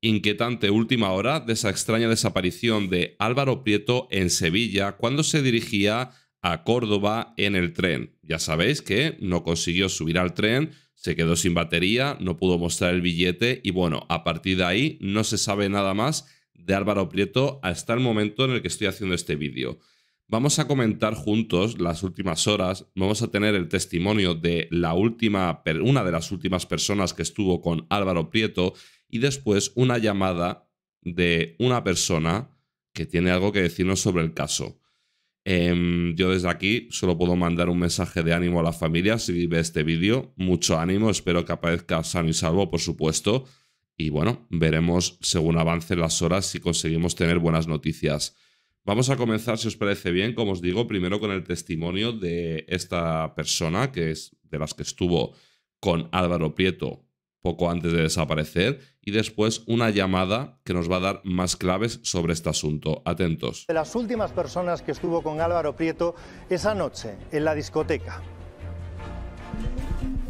inquietante última hora de esa extraña desaparición de Álvaro Prieto en Sevilla cuando se dirigía a Córdoba en el tren. Ya sabéis que no consiguió subir al tren, se quedó sin batería, no pudo mostrar el billete y bueno, a partir de ahí no se sabe nada más de Álvaro Prieto hasta el momento en el que estoy haciendo este vídeo. Vamos a comentar juntos las últimas horas, vamos a tener el testimonio de la última, una de las últimas personas que estuvo con Álvaro Prieto y después una llamada de una persona que tiene algo que decirnos sobre el caso. Em, yo desde aquí solo puedo mandar un mensaje de ánimo a la familia si vive este vídeo. Mucho ánimo, espero que aparezca sano y salvo, por supuesto. Y bueno, veremos según avancen las horas si conseguimos tener buenas noticias. Vamos a comenzar, si os parece bien, como os digo, primero con el testimonio de esta persona, que es de las que estuvo con Álvaro Prieto poco antes de desaparecer y después una llamada que nos va a dar más claves sobre este asunto. Atentos. De las últimas personas que estuvo con Álvaro Prieto esa noche en la discoteca.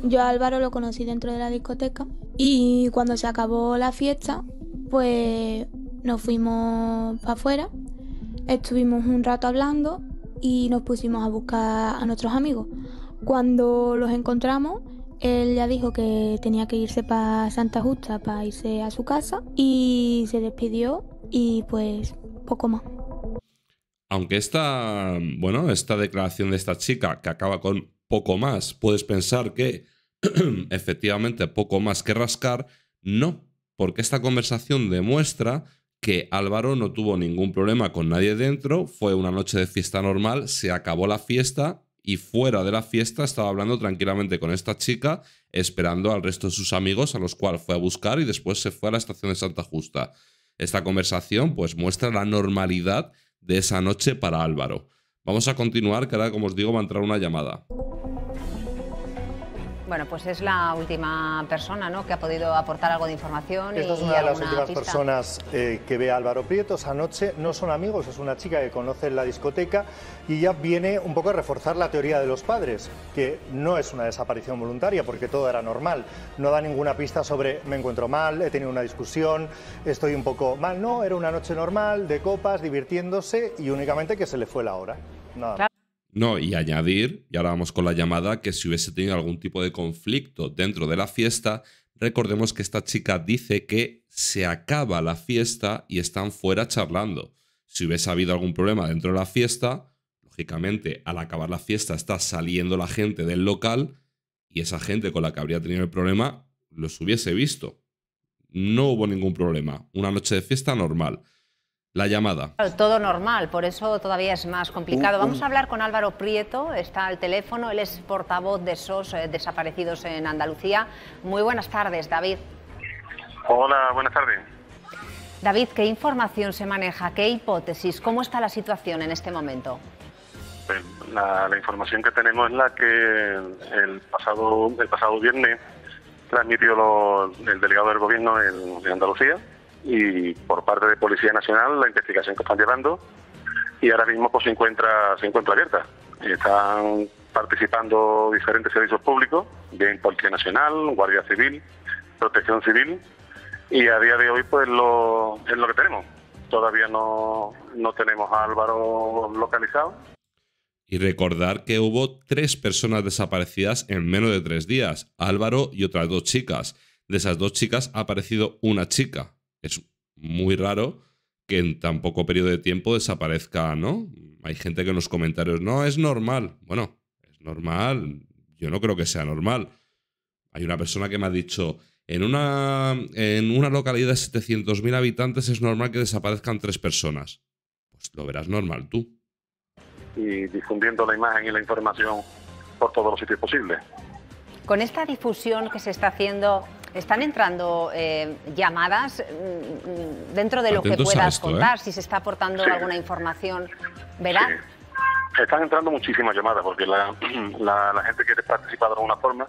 Yo a Álvaro lo conocí dentro de la discoteca y cuando se acabó la fiesta, pues nos fuimos para afuera, estuvimos un rato hablando y nos pusimos a buscar a nuestros amigos. Cuando los encontramos, él ya dijo que tenía que irse para Santa Justa para irse a su casa y se despidió y pues poco más. Aunque esta, bueno, esta declaración de esta chica que acaba con poco más, puedes pensar que efectivamente poco más que rascar, no, porque esta conversación demuestra que Álvaro no tuvo ningún problema con nadie dentro, fue una noche de fiesta normal, se acabó la fiesta y fuera de la fiesta estaba hablando tranquilamente con esta chica, esperando al resto de sus amigos, a los cuales fue a buscar y después se fue a la estación de Santa Justa. Esta conversación pues muestra la normalidad de esa noche para Álvaro. Vamos a continuar, que ahora, como os digo, va a entrar una llamada. Bueno, pues es la última persona ¿no? que ha podido aportar algo de información. Esta es una de las últimas personas eh, que ve a Álvaro esa noche, No son amigos, es una chica que conoce en la discoteca y ya viene un poco a reforzar la teoría de los padres, que no es una desaparición voluntaria porque todo era normal. No da ninguna pista sobre me encuentro mal, he tenido una discusión, estoy un poco mal. No, era una noche normal, de copas, divirtiéndose y únicamente que se le fue la hora. No, y añadir, y ahora vamos con la llamada, que si hubiese tenido algún tipo de conflicto dentro de la fiesta, recordemos que esta chica dice que se acaba la fiesta y están fuera charlando. Si hubiese habido algún problema dentro de la fiesta, lógicamente al acabar la fiesta está saliendo la gente del local y esa gente con la que habría tenido el problema los hubiese visto. No hubo ningún problema. Una noche de fiesta normal la llamada. Todo normal, por eso todavía es más complicado. Vamos a hablar con Álvaro Prieto, está al teléfono, él es portavoz de SOS eh, Desaparecidos en Andalucía. Muy buenas tardes, David. Hola, buenas tardes. David, ¿qué información se maneja? ¿Qué hipótesis? ¿Cómo está la situación en este momento? Pues la, información que tenemos es la que el pasado, el pasado viernes transmitió el delegado del gobierno de en Andalucía, y por parte de Policía Nacional la investigación que están llevando y ahora mismo pues se encuentra se encuentra abierta están participando diferentes servicios públicos bien Policía Nacional Guardia Civil Protección Civil y a día de hoy pues es lo que tenemos todavía no, no tenemos a Álvaro localizado y recordar que hubo tres personas desaparecidas en menos de tres días, Álvaro y otras dos chicas. De esas dos chicas ha aparecido una chica, es muy raro que en tan poco periodo de tiempo desaparezca, ¿no? Hay gente que en los comentarios, no, es normal. Bueno, es normal. Yo no creo que sea normal. Hay una persona que me ha dicho, en una, en una localidad de 700.000 habitantes es normal que desaparezcan tres personas. Pues lo verás normal tú. Y difundiendo la imagen y la información por todos los sitios posibles. Con esta difusión que se está haciendo están entrando eh, llamadas mm, mm, dentro de lo que puedas ¿eh? contar, si se está aportando alguna información ¿verdad? Están entrando muchísimas llamadas porque la, gente quiere participar de alguna forma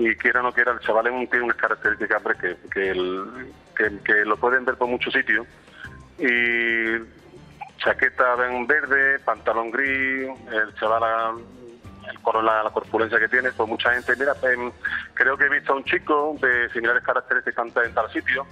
y quiera o no quiera, el chaval tiene unas características que, que, lo pueden ver por muchos sitios y chaqueta verde, pantalón gris, el chaval con la, la, corpulencia que tiene, pues mucha gente, mira, creo que he visto a un chico de similares características en tal sitio.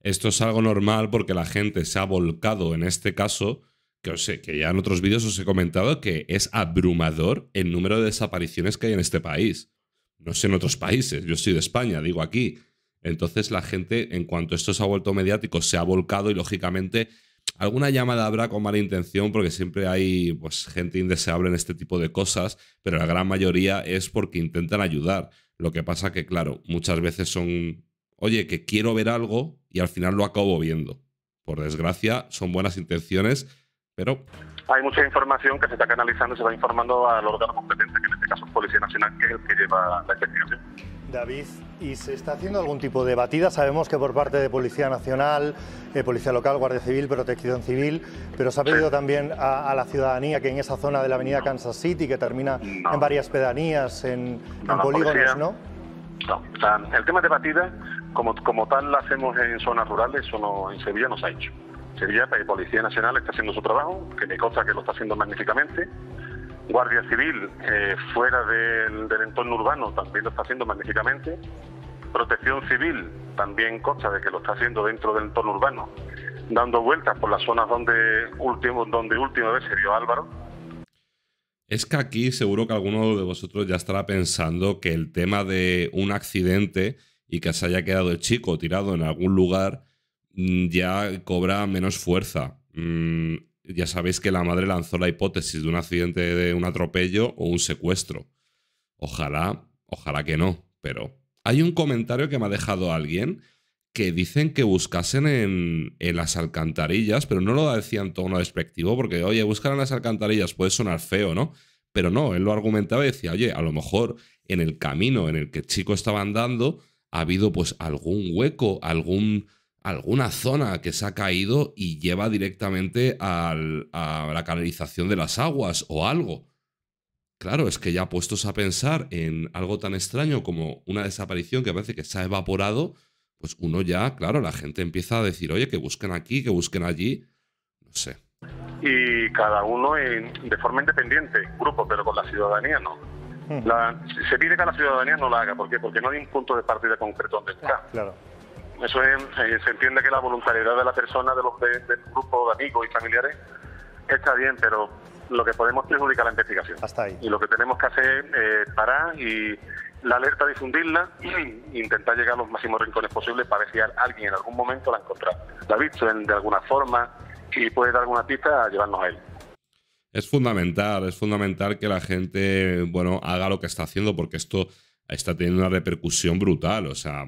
Esto es algo normal porque la gente se ha volcado en este caso, que sé, que ya en otros vídeos os he comentado que es abrumador el número de desapariciones que hay en este país. No sé en otros países, yo soy de España, digo aquí. Entonces la gente, en cuanto esto se ha vuelto mediático, se ha volcado y lógicamente Alguna llamada habrá con mala intención porque siempre hay pues, gente indeseable en este tipo de cosas, pero la gran mayoría es porque intentan ayudar. Lo que pasa que, claro, muchas veces son, oye, que quiero ver algo y al final lo acabo viendo. Por desgracia, son buenas intenciones, pero... Hay mucha información que se está canalizando y se va informando al órgano competente, que en este caso es Policía Nacional, que es el que lleva la investigación. David, ¿y se está haciendo algún tipo de batida? Sabemos que por parte de Policía Nacional, eh, Policía Local, Guardia Civil, Protección Civil, pero se ha pedido también a, la ciudadanía que en esa zona de la avenida Kansas City, que termina en varias pedanías, en, polígonos, ¿no? No, el tema de batida, como, como tal, la hacemos en zonas rurales, eso en Sevilla no se ha hecho. Sevilla, eh, Policía Nacional está haciendo su trabajo, que me consta que lo está haciendo magníficamente Guardia Civil eh, fuera del, entorno urbano también lo está haciendo magníficamente. Protección Civil también consta de que lo está haciendo dentro del entorno urbano, dando vueltas por las zonas donde, último, donde última vez se vio Álvaro. Es que aquí seguro que alguno de vosotros ya estará pensando que el tema de un accidente y que se haya quedado el chico tirado en algún lugar mm, ya cobra menos fuerza. Mm, ya sabéis que la madre lanzó la hipótesis de un accidente de un atropello o un secuestro. Ojalá, ojalá que no, pero hay un comentario que me ha dejado alguien que dicen que buscasen en, las alcantarillas, pero no lo decían tono despectivo, porque, oye, buscar en las alcantarillas puede sonar feo, ¿no? Pero no, él lo argumentaba y decía, oye, a lo mejor en el camino en el que el chico estaba andando ha habido pues algún hueco, algún alguna zona que se ha caído y lleva directamente a la canalización de las aguas o algo. Claro, es que ya puestos a pensar en algo tan extraño como una desaparición que parece que se ha evaporado, pues uno ya, claro, la gente empieza a decir, oye, que busquen aquí, que busquen allí, no sé. Y cada uno en, de forma independiente, grupo, pero con la ciudadanía no. Hmm. se pide que la ciudadanía no la haga, ¿por qué? Porque no hay un punto de partida concreto donde está. Claro. Eso eh, se entiende que la voluntariedad de la persona, de los de, grupo de amigos y familiares, está bien, pero lo que podemos perjudicar la investigación. Hasta ahí. Y lo que tenemos que hacer es eh, parar y la alerta difundirla e intentar llegar a los máximos rincones posibles para ver si alguien en algún momento la ha la ha visto de alguna forma y puede dar alguna pista a llevarnos a él. Es fundamental, es fundamental que la gente, bueno, haga lo que está haciendo porque esto está teniendo una repercusión brutal. O sea,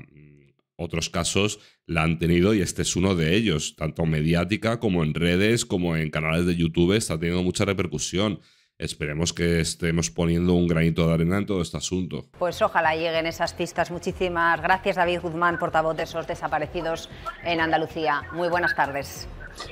otros casos la han tenido y este es uno de ellos, tanto mediática como en redes, como en canales de YouTube, está teniendo mucha repercusión. Esperemos que estemos poniendo un granito de arena en todo este asunto. Pues ojalá lleguen esas pistas. Muchísimas gracias, David Guzmán, portavoz de esos desaparecidos en Andalucía. Muy buenas tardes.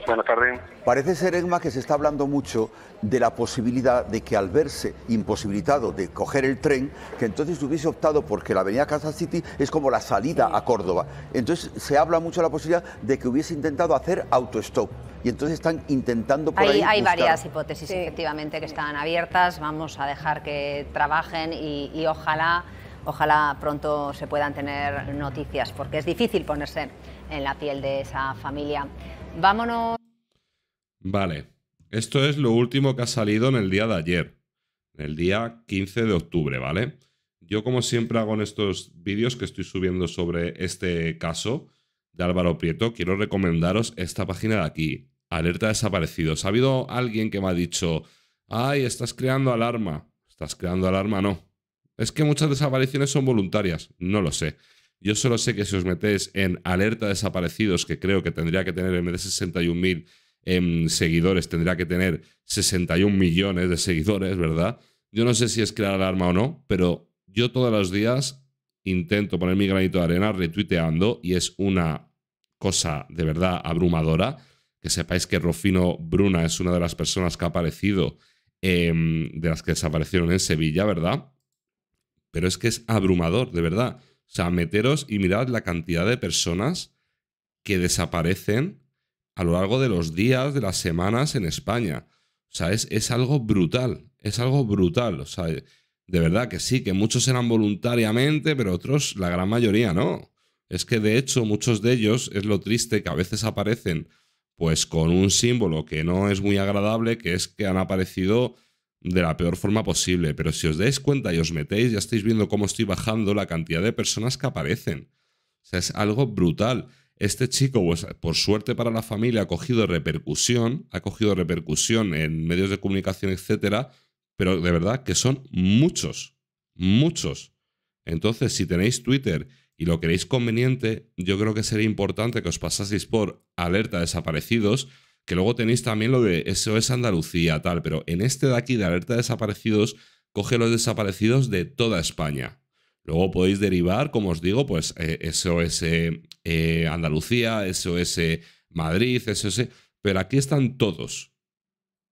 Buenas tardes. Parece ser, Egma, que se está hablando mucho de la posibilidad de que al verse imposibilitado de coger el tren, que entonces hubiese optado porque la avenida Casa City es como la salida a Córdoba. Entonces se habla mucho de la posibilidad de que hubiese intentado hacer autostop. Y entonces están intentando por ahí. hay varias hipótesis, efectivamente, que están abiertas. Vamos a dejar que trabajen y, y ojalá ojalá pronto se puedan tener noticias, porque es difícil ponerse en la piel de esa familia. Vámonos. Vale. Esto es lo último que ha salido en el día de ayer, en el día 15 de octubre, ¿vale? Yo como siempre hago en estos vídeos que estoy subiendo sobre este caso de Álvaro Prieto, quiero recomendaros esta página de aquí, Alerta Desaparecidos. Ha habido alguien que me ha dicho, ay, estás creando alarma. Estás creando alarma, no. Es que muchas desapariciones son voluntarias, no lo sé. Yo solo sé que si os metéis en alerta desaparecidos, que creo que tendría que tener en vez de 61.000 eh, em, seguidores, tendría que tener 61 millones de seguidores, ¿verdad? Yo no sé si es crear alarma o no, pero yo todos los días intento poner mi granito de arena retuiteando y es una cosa de verdad abrumadora. Que sepáis que Rofino Bruna es una de las personas que ha aparecido, em, de las que desaparecieron en Sevilla, ¿verdad? Pero es que es abrumador, de verdad. O sea, meteros y mirad la cantidad de personas que desaparecen a lo largo de los días, de las semanas en España. O sea, es, es algo brutal, es algo brutal. O sea, de verdad que sí, que muchos eran voluntariamente, pero otros, la gran mayoría no. Es que de hecho muchos de ellos, es lo triste que a veces aparecen pues con un símbolo que no es muy agradable, que es que han aparecido de la peor forma posible, pero si os dais cuenta y os metéis, ya estáis viendo cómo estoy bajando la cantidad de personas que aparecen. O sea, es algo brutal. Este chico, pues, por suerte para la familia, ha cogido repercusión, ha cogido repercusión en medios de comunicación, etcétera, pero de verdad que son muchos, muchos. Entonces, si tenéis Twitter y lo queréis conveniente, yo creo que sería importante que os pasaseis por alerta desaparecidos que luego tenéis también lo de SOS Andalucía, tal, pero en este de aquí de alerta de desaparecidos, coge los desaparecidos de toda España. Luego podéis derivar, como os digo, pues eh, SOS eh, eh, Andalucía, SOS Madrid, SOS... Pero aquí están todos.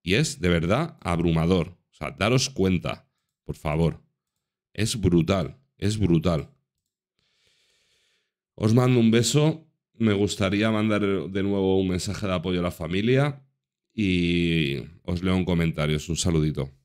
Y es de verdad abrumador. O sea, daros cuenta, por favor. Es brutal, es brutal. Os mando un beso me gustaría mandar de nuevo un mensaje de apoyo a la familia y os leo un comentario, un saludito.